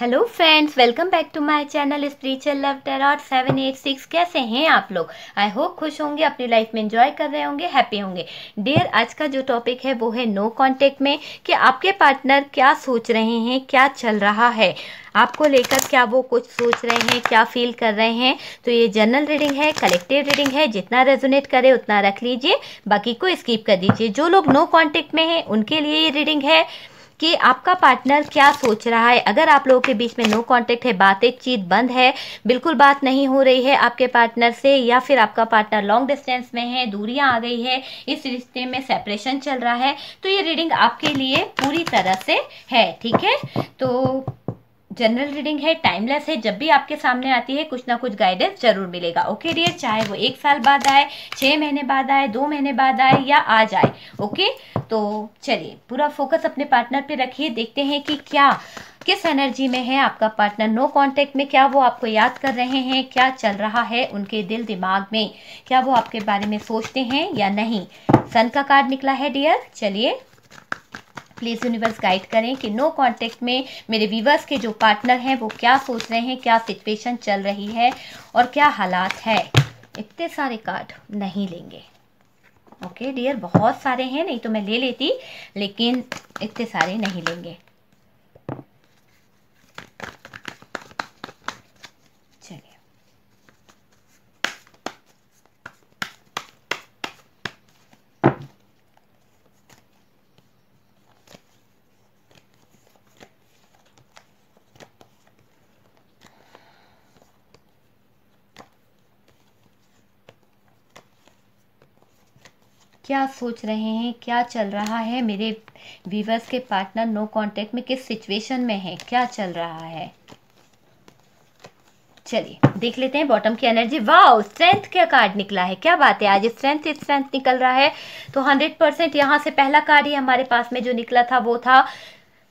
hello friends welcome back to my channel spiritual love tarot seven eight six कैसे हैं आप लोग I hope खुश होंगे अपनी लाइफ में एंजॉय कर रहे होंगे हैप्पी होंगे डियर आज का जो टॉपिक है वो है नो कांटेक्ट में कि आपके पार्टनर क्या सोच रहे हैं क्या चल रहा है आपको लेकर क्या वो कुछ सोच रहे हैं क्या फील कर रहे हैं तो ये जनरल रीडिंग है कलेक्टिव रीडिंग है जितना रेजोनेट करे उतना रख लीजिए बाकी को स्किप कर दीजिए जो लोग नो कॉन्टेक्ट में हैं उनके लिए ये रीडिंग है कि आपका पार्टनर क्या सोच रहा है अगर आप लोगों के बीच में नो कॉन्टेक्ट है बातें चीत बंद है बिल्कुल बात नहीं हो रही है आपके पार्टनर से या फिर आपका पार्टनर लॉन्ग डिस्टेंस में है दूरियां आ गई है इस रिश्ते में सेपरेशन चल रहा है तो ये रीडिंग आपके लिए पूरी तरह से है ठीक है तो जनरल रीडिंग है टाइमलेस है जब भी आपके सामने आती है कुछ ना कुछ गाइडेंस जरूर मिलेगा ओके डियर चाहे वो एक साल बाद आए छः महीने बाद आए दो महीने बाद आए या आज आए ओके तो चलिए पूरा फोकस अपने पार्टनर पे रखिए देखते हैं कि क्या किस एनर्जी में है आपका पार्टनर नो कांटेक्ट में क्या वो आपको याद कर रहे हैं क्या चल रहा है उनके दिल दिमाग में क्या वो आपके बारे में सोचते हैं या नहीं सन का कार्ड निकला है डियर चलिए प्लीज़ यूनिवर्स गाइड करें कि नो कॉन्टेक्ट में मेरे व्यूवर्स के जो पार्टनर हैं वो क्या सोच रहे हैं क्या सिचुएशन चल रही है और क्या हालात है इतने सारे कार्ड नहीं लेंगे ओके okay, डियर बहुत सारे हैं नहीं तो मैं ले लेती लेकिन इतने सारे नहीं लेंगे क्या सोच रहे हैं क्या चल रहा है मेरे व्यूवर्स के पार्टनर नो कांटेक्ट में किस सिचुएशन में है क्या चल रहा है चलिए देख लेते हैं बॉटम की एनर्जी वाओ स्ट्रेंथ का कार्ड निकला है क्या बात है आज स्ट्रेंथ स्ट्रेंथ निकल रहा है तो हंड्रेड परसेंट यहाँ से पहला कार्ड ही हमारे पास में जो निकला था वो था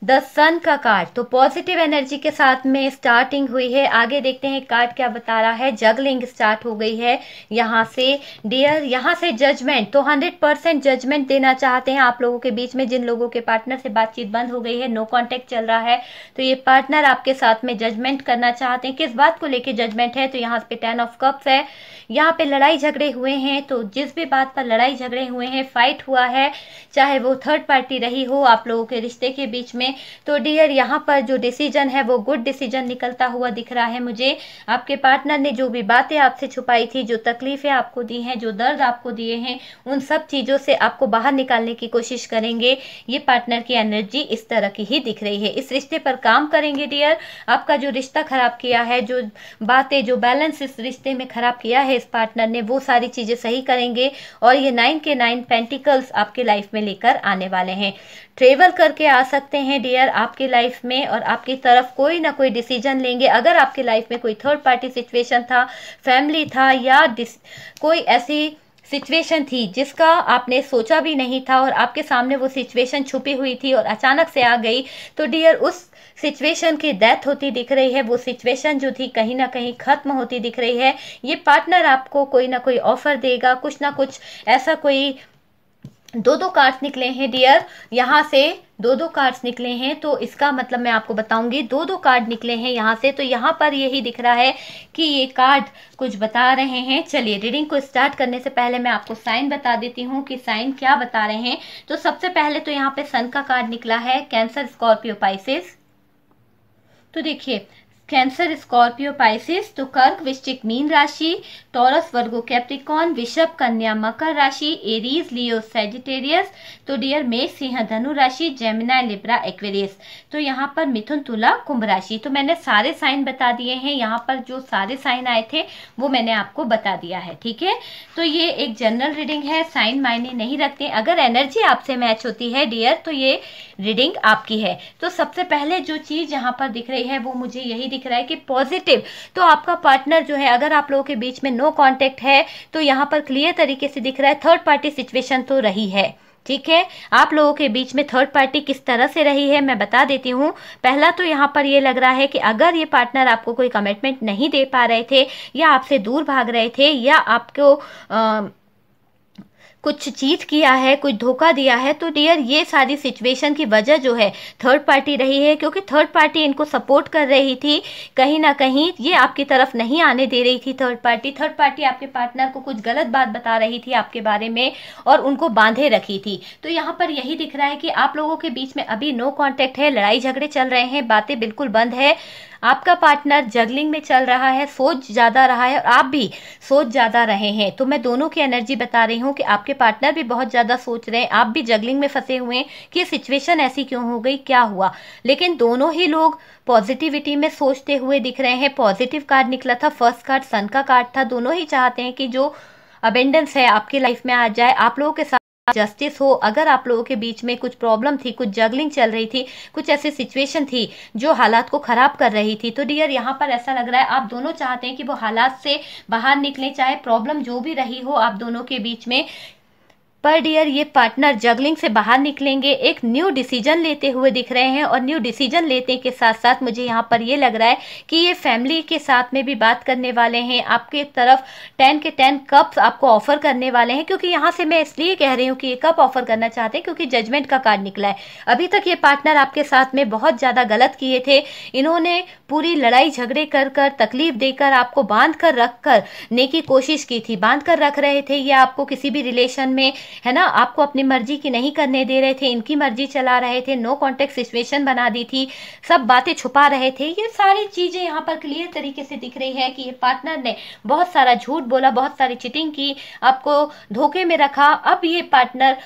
द सन का कार्ड तो पॉजिटिव एनर्जी के साथ में स्टार्टिंग हुई है आगे देखते हैं कार्ड क्या बता रहा है जगलिंग स्टार्ट हो गई है यहाँ से डियर यहाँ से जजमेंट तो हंड्रेड परसेंट जजमेंट देना चाहते हैं आप लोगों के बीच में जिन लोगों के पार्टनर से बातचीत बंद हो गई है नो कॉन्टेक्ट चल रहा है तो ये पार्टनर आपके साथ में जजमेंट करना चाहते हैं किस बात को लेकर जजमेंट है तो यहाँ पे टेन ऑफ कप्स है यहाँ पे लड़ाई झगड़े हुए हैं तो जिस भी बात पर लड़ाई झगड़े हुए हैं फाइट हुआ है चाहे वो थर्ड पार्टी रही हो आप लोगों के रिश्ते के बीच में में तो डियर यहाँ पर जो डिसीजन है वो गुड डिसीजन निकलता हुआ दिख रहा है मुझे आपके पार्टनर ने जो भी बातें आपसे छुपाई थी जो तकलीफ़ें आपको दी हैं जो दर्द आपको दिए हैं उन सब चीज़ों से आपको बाहर निकालने की कोशिश करेंगे ये पार्टनर की एनर्जी इस तरह की ही दिख रही है इस रिश्ते पर काम करेंगे डियर आपका जो रिश्ता ख़राब किया है जो बातें जो बैलेंस इस रिश्ते में ख़राब किया है इस पार्टनर ने वो सारी चीज़ें सही करेंगे और ये नाइन के नाइन पेंटिकल्स आपके लाइफ में लेकर आने वाले हैं ट्रेवल करके आ सकते हैं हैं डियर आपके लाइफ में और आपकी तरफ कोई ना कोई डिसीजन लेंगे अगर आपके लाइफ में कोई थर्ड पार्टी सिचुएशन था फैमिली था या कोई ऐसी सिचुएशन थी जिसका आपने सोचा भी नहीं था और आपके सामने वो सिचुएशन छुपी हुई थी और अचानक से आ गई तो डियर उस सिचुएशन की डेथ होती दिख रही है वो सिचुएशन जो थी कहीं ना कहीं ख़त्म होती दिख रही है ये पार्टनर आपको कोई ना कोई ऑफ़र देगा कुछ ना कुछ ऐसा कोई दो दो कार्ड्स निकले हैं डियर यहाँ से दो दो कार्ड्स निकले हैं तो इसका मतलब मैं आपको बताऊंगी दो दो कार्ड निकले हैं यहाँ से तो यहाँ पर यही दिख रहा है कि ये कार्ड कुछ बता रहे हैं चलिए रीडिंग को स्टार्ट करने से पहले मैं आपको साइन बता देती हूँ कि साइन क्या बता रहे हैं तो सबसे पहले तो यहाँ पे सन का कार्ड निकला है कैंसर स्कॉर्पियो पाइसिस तो देखिए कैंसर स्कॉर्पियो पाइसिस तो कर्क वृश्चिक मीन राशि टॉरस वर्गो कैप्रिकॉन विषभ कन्या मकर राशि एरीज लियो सेजिटेरियस तो डियर मेष सिंह धनु राशि जेमिना लिब्रा एक्वेरियस तो यहाँ पर मिथुन तुला कुंभ राशि तो मैंने सारे साइन बता दिए हैं यहाँ पर जो सारे साइन आए थे वो मैंने आपको बता दिया है ठीक है तो ये एक जनरल रीडिंग है साइन मायने नहीं रखते अगर एनर्जी आपसे मैच होती है डियर तो ये रीडिंग आपकी है तो सबसे पहले जो चीज़ यहाँ पर दिख रही है वो मुझे यही दिख रहा है कि पॉजिटिव तो आपका पार्टनर जो है अगर आप लोगों के बीच में नो no कॉन्टेक्ट है तो यहाँ पर क्लियर तरीके से दिख रहा है थर्ड पार्टी सिचुएशन तो रही है ठीक है आप लोगों के बीच में थर्ड पार्टी किस तरह से रही है मैं बता देती हूँ पहला तो यहाँ पर ये लग रहा है कि अगर ये पार्टनर आपको कोई कमिटमेंट नहीं दे पा रहे थे या आपसे दूर भाग रहे थे या आपको आ, कुछ चीट किया है कुछ धोखा दिया है तो डियर ये सारी सिचुएशन की वजह जो है थर्ड पार्टी रही है क्योंकि थर्ड पार्टी इनको सपोर्ट कर रही थी कहीं ना कहीं ये आपकी तरफ नहीं आने दे रही थी थर्ड पार्टी थर्ड पार्टी आपके पार्टनर को कुछ गलत बात बता रही थी आपके बारे में और उनको बांधे रखी थी तो यहाँ पर यही दिख रहा है कि आप लोगों के बीच में अभी नो कॉन्टेक्ट है लड़ाई झगड़े चल रहे हैं बातें बिल्कुल बंद है आपका पार्टनर जगलिंग में चल रहा है सोच ज़्यादा रहा है और आप भी सोच ज़्यादा रहे हैं तो मैं दोनों की एनर्जी बता रही हूँ कि आपके पार्टनर भी बहुत ज़्यादा सोच रहे हैं आप भी जगलिंग में फंसे हुए हैं कि सिचुएशन ऐसी क्यों हो गई क्या हुआ लेकिन दोनों ही लोग पॉजिटिविटी में सोचते हुए दिख रहे हैं पॉजिटिव कार्ड निकला था फर्स्ट कार्ड सन का कार्ड था दोनों ही चाहते हैं कि जो अबेंडेंस है आपकी लाइफ में आ जाए आप लोगों के साथ जस्टिस हो अगर आप लोगों के बीच में कुछ प्रॉब्लम थी कुछ जगलिंग चल रही थी कुछ ऐसी सिचुएशन थी जो हालात को ख़राब कर रही थी तो डियर यहाँ पर ऐसा लग रहा है आप दोनों चाहते हैं कि वो हालात से बाहर निकले चाहे प्रॉब्लम जो भी रही हो आप दोनों के बीच में पर डियर ये पार्टनर जगलिंग से बाहर निकलेंगे एक न्यू डिसीजन लेते हुए दिख रहे हैं और न्यू डिसीजन लेते के साथ साथ मुझे यहाँ पर ये लग रहा है कि ये फैमिली के साथ में भी बात करने वाले हैं आपके तरफ टेन के टेन कप्स आपको ऑफर करने वाले हैं क्योंकि यहाँ से मैं इसलिए कह रही हूँ कि ये कप ऑफर करना चाहते हैं क्योंकि जजमेंट का कार्ड निकला है अभी तक ये पार्टनर आपके साथ में बहुत ज़्यादा गलत किए थे इन्होंने पूरी लड़ाई झगड़े कर कर तकलीफ देकर आपको बांध कर रख कर ने की कोशिश की थी बांध कर रख रहे थे या आपको किसी भी रिलेशन में है ना आपको अपनी मर्जी की नहीं करने दे रहे थे इनकी मर्जी चला रहे थे नो कॉन्टेक्ट सिचुएशन बना दी थी सब बातें छुपा रहे थे ये सारी चीज़ें यहाँ पर क्लियर तरीके से दिख रही है कि ये पार्टनर ने बहुत सारा झूठ बोला बहुत सारी चिटिंग की आपको धोखे में रखा अब ये पार्टनर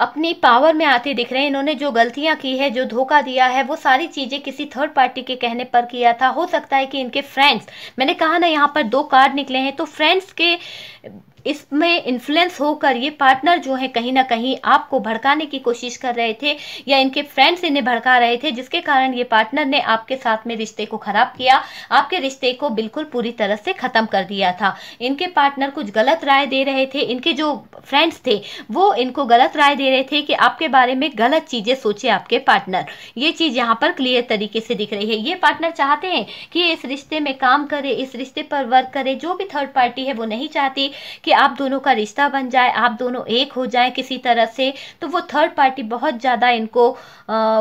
अपनी पावर में आते दिख रहे हैं इन्होंने जो गलतियां की है जो धोखा दिया है वो सारी चीज़ें किसी थर्ड पार्टी के कहने पर किया था हो सकता है कि इनके फ्रेंड्स मैंने कहा ना यहाँ पर दो कार्ड निकले हैं तो फ्रेंड्स के इसमें इन्फ्लुएंस होकर ये पार्टनर जो है कहीं ना कहीं आपको भड़काने की कोशिश कर रहे थे या इनके फ्रेंड्स इन्हें भड़का रहे थे जिसके कारण ये पार्टनर ने आपके साथ में रिश्ते को खराब किया आपके रिश्ते को बिल्कुल पूरी तरह से खत्म कर दिया था इनके पार्टनर कुछ गलत राय दे रहे थे इनके जो फ्रेंड्स थे वो इनको गलत राय दे रहे थे कि आपके बारे में गलत चीजें सोचे आपके पार्टनर ये चीज यहाँ पर क्लियर तरीके से दिख रही है ये पार्टनर चाहते हैं कि इस रिश्ते में काम करे इस रिश्ते पर वर्क करे जो भी थर्ड पार्टी है वो नहीं चाहती कि आप दोनों का रिश्ता बन जाए आप दोनों एक हो जाए किसी तरह से तो वो थर्ड पार्टी बहुत ज़्यादा इनको आ,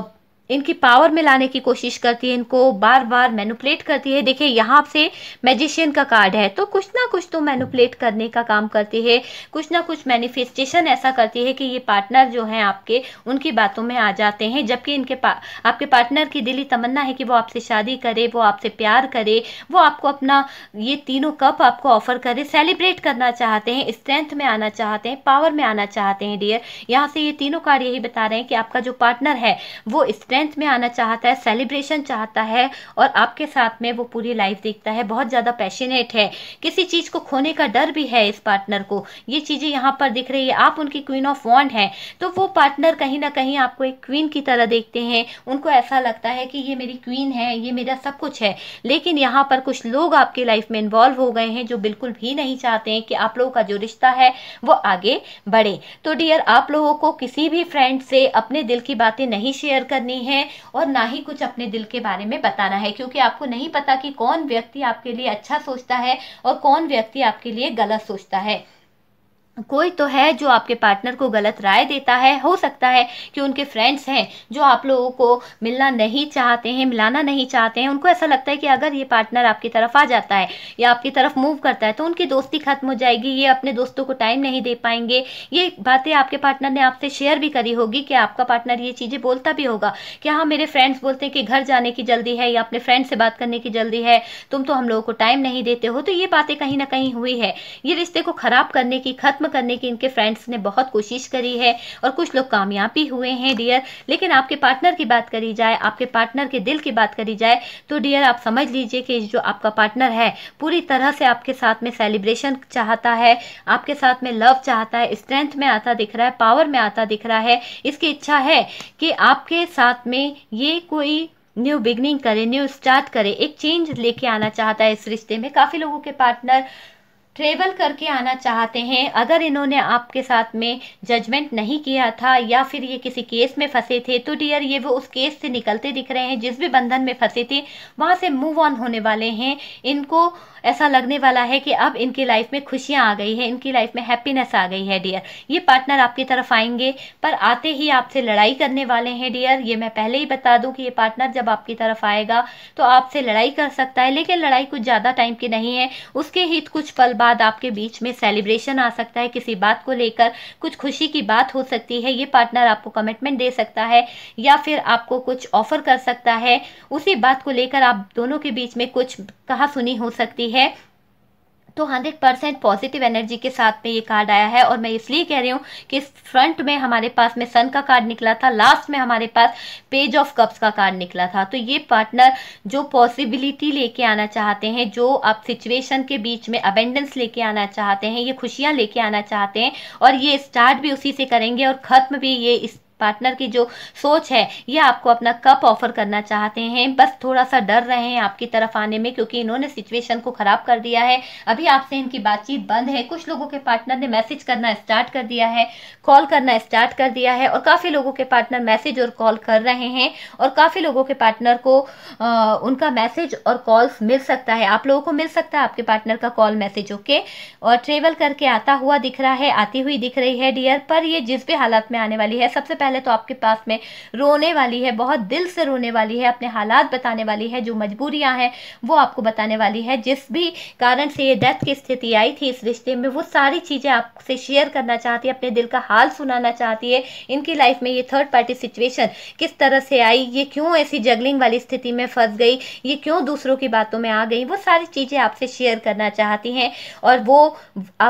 इनकी पावर में लाने की कोशिश करती है इनको बार बार मैनुपलेट करती है देखिए यहाँ से मैजिशियन का कार्ड है तो कुछ ना कुछ तो मैनुपलेट करने का काम करती है कुछ ना कुछ मैनिफेस्टेशन ऐसा करती है कि ये पार्टनर जो हैं आपके उनकी बातों में आ जाते हैं जबकि इनके पा, आपके पार्टनर की दिली तमन्ना है कि वो आपसे शादी करे वो आपसे प्यार करे वो आपको अपना ये तीनों कप आपको ऑफर करे सेलिब्रेट करना चाहते हैं स्ट्रेंथ में आना चाहते हैं पावर में आना चाहते हैं डियर यहाँ से ये तीनों कार्ड यही बता रहे हैं कि आपका जो पार्टनर है वो स्ट्रेंथ स्ट्रेंथ में आना चाहता है सेलिब्रेशन चाहता है और आपके साथ में वो पूरी लाइफ देखता है बहुत ज़्यादा पैशनेट है किसी चीज़ को खोने का डर भी है इस पार्टनर को ये चीज़ें यहाँ पर दिख रही है आप उनकी क्वीन ऑफ वॉन्ड हैं तो वो पार्टनर कहीं ना कहीं आपको एक क्वीन की तरह देखते हैं उनको ऐसा लगता है कि ये मेरी क्वीन है ये मेरा सब कुछ है लेकिन यहाँ पर कुछ लोग आपकी लाइफ में इन्वॉल्व हो गए हैं जो बिल्कुल भी नहीं चाहते हैं कि आप लोगों का जो रिश्ता है वो आगे बढ़े तो डियर आप लोगों को किसी भी फ्रेंड से अपने दिल की बातें नहीं शेयर करनी है और ना ही कुछ अपने दिल के बारे में बताना है क्योंकि आपको नहीं पता कि कौन व्यक्ति आपके लिए अच्छा सोचता है और कौन व्यक्ति आपके लिए गलत सोचता है कोई तो है जो आपके पार्टनर को गलत राय देता है हो सकता है कि उनके फ्रेंड्स हैं जो आप लोगों को मिलना नहीं चाहते हैं मिलाना नहीं चाहते हैं उनको ऐसा लगता है कि अगर ये पार्टनर आपकी तरफ आ जाता है या आपकी तरफ मूव करता है तो उनकी दोस्ती खत्म हो जाएगी ये अपने दोस्तों को टाइम नहीं दे पाएंगे ये बातें आपके पार्टनर ने आपसे शेयर भी करी होगी कि आपका पार्टनर ये चीज़ें बोलता भी होगा कि हाँ मेरे फ्रेंड्स बोलते हैं कि घर जाने की जल्दी है या अपने फ्रेंड से बात करने की जल्दी है तुम तो हम लोगों को टाइम नहीं देते हो तो ये बातें कहीं ना कहीं हुई है ये रिश्ते को खराब करने की खत्म करने की इनके फ्रेंड्स ने बहुत कोशिश करी है और कुछ लोग कामयाब भी हुए हैं डियर लेकिन आपके पार्टनर की बात करी जाए आपके पार्टनर के दिल की बात करी जाए तो डियर आप समझ लीजिए कि जो आपका पार्टनर है पूरी तरह से आपके साथ में सेलिब्रेशन चाहता है आपके साथ में लव चाहता है स्ट्रेंथ में आता दिख रहा है पावर में आता दिख रहा है इसकी इच्छा है कि आपके साथ में ये कोई न्यू बिगनिंग करे न्यू स्टार्ट करे एक चेंज लेके आना चाहता है इस रिश्ते में काफ़ी लोगों के पार्टनर ट्रेवल करके आना चाहते हैं अगर इन्होंने आपके साथ में जजमेंट नहीं किया था या फिर ये किसी केस में फंसे थे तो डियर ये वो उस केस से निकलते दिख रहे हैं जिस भी बंधन में फंसे थे वहाँ से मूव ऑन होने वाले हैं इनको ऐसा लगने वाला है कि अब इनकी लाइफ में खुशियाँ आ गई है इनकी लाइफ में हैप्पीनेस आ गई है डियर ये पार्टनर आपकी तरफ आएंगे पर आते ही आपसे लड़ाई करने वाले हैं डियर ये मैं पहले ही बता दूँ कि ये पार्टनर जब आपकी तरफ आएगा तो आपसे लड़ाई कर सकता है लेकिन लड़ाई कुछ ज़्यादा टाइम की नहीं है उसके हित कुछ पल बाद बाद आपके बीच में सेलिब्रेशन आ सकता है किसी बात को लेकर कुछ खुशी की बात हो सकती है ये पार्टनर आपको कमिटमेंट दे सकता है या फिर आपको कुछ ऑफर कर सकता है उसी बात को लेकर आप दोनों के बीच में कुछ कहा सुनी हो सकती है तो हंड्रेड परसेंट पॉजिटिव एनर्जी के साथ में ये कार्ड आया है और मैं इसलिए कह रही हूँ कि फ्रंट में हमारे पास में सन का कार्ड निकला था लास्ट में हमारे पास पेज ऑफ कप्स का कार्ड निकला था तो ये पार्टनर जो पॉसिबिलिटी लेके आना चाहते हैं जो आप सिचुएशन के बीच में अबेंडेंस लेके आना चाहते हैं ये खुशियाँ लेके आना चाहते हैं और ये स्टार्ट भी उसी से करेंगे और ख़त्म भी ये इस पार्टनर की जो सोच है ये आपको अपना कप ऑफर करना चाहते हैं बस थोड़ा सा डर रहे हैं आपकी तरफ आने में क्योंकि इन्होंने सिचुएशन को ख़राब कर दिया है अभी आपसे इनकी बातचीत बंद है कुछ लोगों के पार्टनर ने मैसेज करना स्टार्ट कर दिया है कॉल करना स्टार्ट कर दिया है और काफ़ी लोगों के पार्टनर मैसेज और कॉल कर रहे हैं और काफ़ी लोगों के पार्टनर को आ, उनका मैसेज और कॉल्स मिल सकता है आप लोगों को मिल सकता है आपके पार्टनर का कॉल मैसेज ओके और ट्रेवल करके आता हुआ दिख रहा है आती हुई दिख रही है डियर पर ये जिस भी हालात में आने वाली है सबसे पहले तो आपके पास में रोने वाली है बहुत दिल से रोने वाली है अपने हालात बताने वाली है जो मजबूरियां हैं वो आपको बताने वाली है जिस भी कारण से ये डेथ की स्थिति आई थी इस रिश्ते में वो सारी चीज़ें आपसे शेयर करना चाहती है अपने दिल का हाल सुनाना चाहती है इनकी लाइफ में ये थर्ड पार्टी सिचुएशन किस तरह से आई ये क्यों ऐसी जगलिंग वाली स्थिति में फंस गई ये क्यों दूसरों की बातों में आ गई वो सारी चीज़ें आपसे शेयर करना चाहती हैं और वो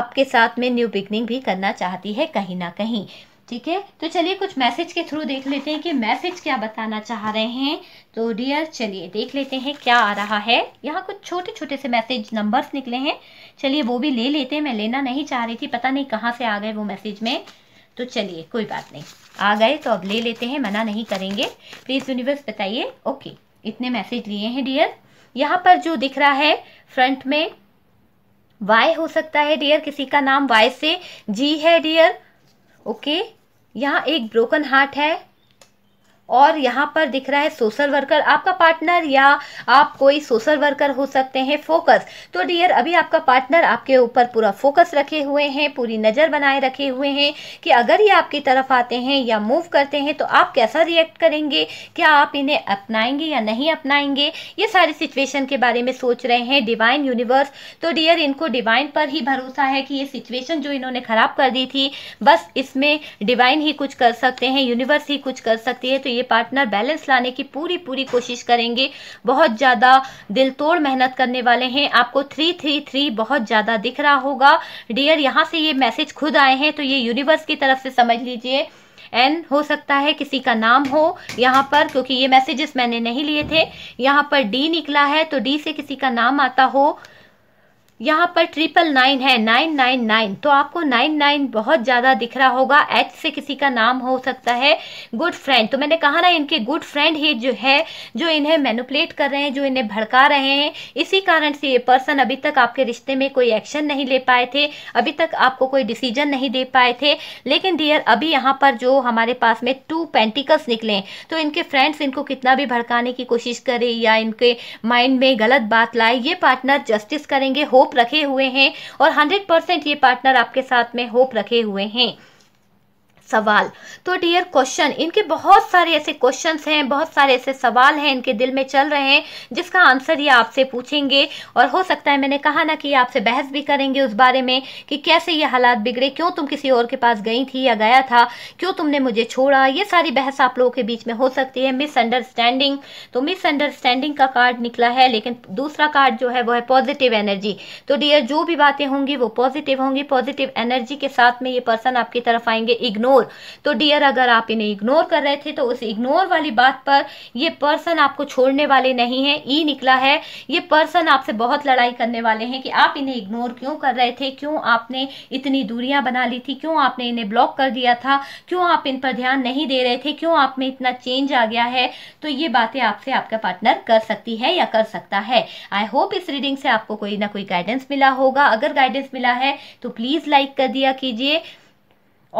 आपके साथ में न्यू बिगनिंग भी करना चाहती है कहीं ना कहीं ठीक है तो चलिए कुछ मैसेज के थ्रू देख लेते हैं कि मैसेज क्या बताना चाह रहे हैं तो डियर चलिए देख लेते हैं क्या आ रहा है यहाँ कुछ छोटे छोटे से मैसेज नंबर्स निकले हैं चलिए वो भी ले लेते हैं मैं लेना नहीं चाह रही थी पता नहीं कहाँ से आ गए वो मैसेज में तो चलिए कोई बात नहीं आ गए तो अब ले लेते हैं मना नहीं करेंगे प्लीज़ यूनिवर्स बताइए ओके इतने मैसेज लिए हैं डियर यहाँ पर जो दिख रहा है फ्रंट में वाई हो सकता है डियर किसी का नाम वाई से जी है डियर ओके यहाँ एक ब्रोकन हार्ट है और यहाँ पर दिख रहा है सोशल वर्कर आपका पार्टनर या आप कोई सोशल वर्कर हो सकते हैं फोकस तो डियर अभी आपका पार्टनर आपके ऊपर पूरा फोकस रखे हुए हैं पूरी नज़र बनाए रखे हुए हैं कि अगर ये आपकी तरफ आते हैं या मूव करते हैं तो आप कैसा रिएक्ट करेंगे क्या आप इन्हें अपनाएंगे या नहीं अपनाएंगे ये सारी सिचुएशन के बारे में सोच रहे हैं डिवाइन यूनिवर्स तो डियर इनको डिवाइन पर ही भरोसा है कि ये सिचुएशन जो इन्होंने ख़राब कर दी थी बस इसमें डिवाइन ही कुछ कर सकते हैं यूनिवर्स ही कुछ कर सकती है तो ये पार्टनर बैलेंस लाने की पूरी पूरी कोशिश करेंगे बहुत ज़्यादा दिल तोड़ मेहनत करने वाले हैं आपको थ्री थ्री थ्री बहुत ज़्यादा दिख रहा होगा डियर यहाँ से ये मैसेज खुद आए हैं तो ये यूनिवर्स की तरफ से समझ लीजिए एन हो सकता है किसी का नाम हो यहाँ पर क्योंकि ये मैसेजेस मैंने नहीं लिए थे यहाँ पर डी निकला है तो डी से किसी का नाम आता हो यहाँ पर ट्रिपल नाइन है नाइन नाइन नाइन तो आपको नाइन नाइन बहुत ज़्यादा दिख रहा होगा एच से किसी का नाम हो सकता है गुड फ्रेंड तो मैंने कहा ना इनके गुड फ्रेंड ही जो है जो इन्हें मैनुपलेट कर रहे हैं जो इन्हें भड़का रहे हैं इसी कारण से ये पर्सन अभी तक आपके रिश्ते में कोई एक्शन नहीं ले पाए थे अभी तक आपको कोई डिसीजन नहीं दे पाए थे लेकिन डियर अभी यहाँ पर जो हमारे पास में टू पेंटिकल्स निकले तो इनके फ्रेंड्स इनको कितना भी भड़काने की कोशिश करे या इनके माइंड में गलत बात लाए ये पार्टनर जस्टिस करेंगे हो होप रखे हुए हैं और हंड्रेड परसेंट ये पार्टनर आपके साथ में होप रखे हुए हैं सवाल तो डियर क्वेश्चन इनके बहुत सारे ऐसे क्वेश्चंस हैं बहुत सारे ऐसे सवाल हैं इनके दिल में चल रहे हैं जिसका आंसर ये आपसे पूछेंगे और हो सकता है मैंने कहा ना कि आपसे बहस भी करेंगे उस बारे में कि कैसे ये हालात बिगड़े क्यों तुम किसी और के पास गई थी या गया था क्यों तुमने मुझे छोड़ा ये सारी बहस आप लोगों के बीच में हो सकती है मिसअंडरस्टैंडिंग तो मिसअंडरस्टैंडिंग का कार्ड निकला है लेकिन दूसरा कार्ड जो है वो है पॉजिटिव एनर्जी तो डियर जो भी बातें होंगी वो पॉजिटिव होंगी पॉजिटिव एनर्जी के साथ में ये पर्सन आपकी तरफ आएंगे इग्नोर इग्नोर तो डियर अगर आप इन्हें इग्नोर कर रहे थे तो उस इग्नोर वाली बात पर ये पर्सन आपको छोड़ने वाले नहीं है ई निकला है ये पर्सन आपसे बहुत लड़ाई करने वाले हैं कि आप इन्हें इग्नोर क्यों कर रहे थे क्यों आपने इतनी दूरियां बना ली थी क्यों आपने इन्हें ब्लॉक कर दिया था क्यों आप इन पर ध्यान नहीं दे रहे थे क्यों आप में इतना चेंज आ गया है तो ये बातें आपसे आपका पार्टनर कर सकती है या कर सकता है आई होप इस रीडिंग से आपको कोई ना कोई गाइडेंस मिला होगा अगर गाइडेंस मिला है तो प्लीज़ लाइक कर दिया कीजिए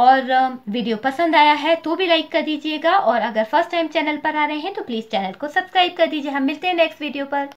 और वीडियो पसंद आया है तो भी लाइक कर दीजिएगा और अगर फर्स्ट टाइम चैनल पर आ रहे हैं तो प्लीज़ चैनल को सब्सक्राइब कर दीजिए हम मिलते हैं नेक्स्ट वीडियो पर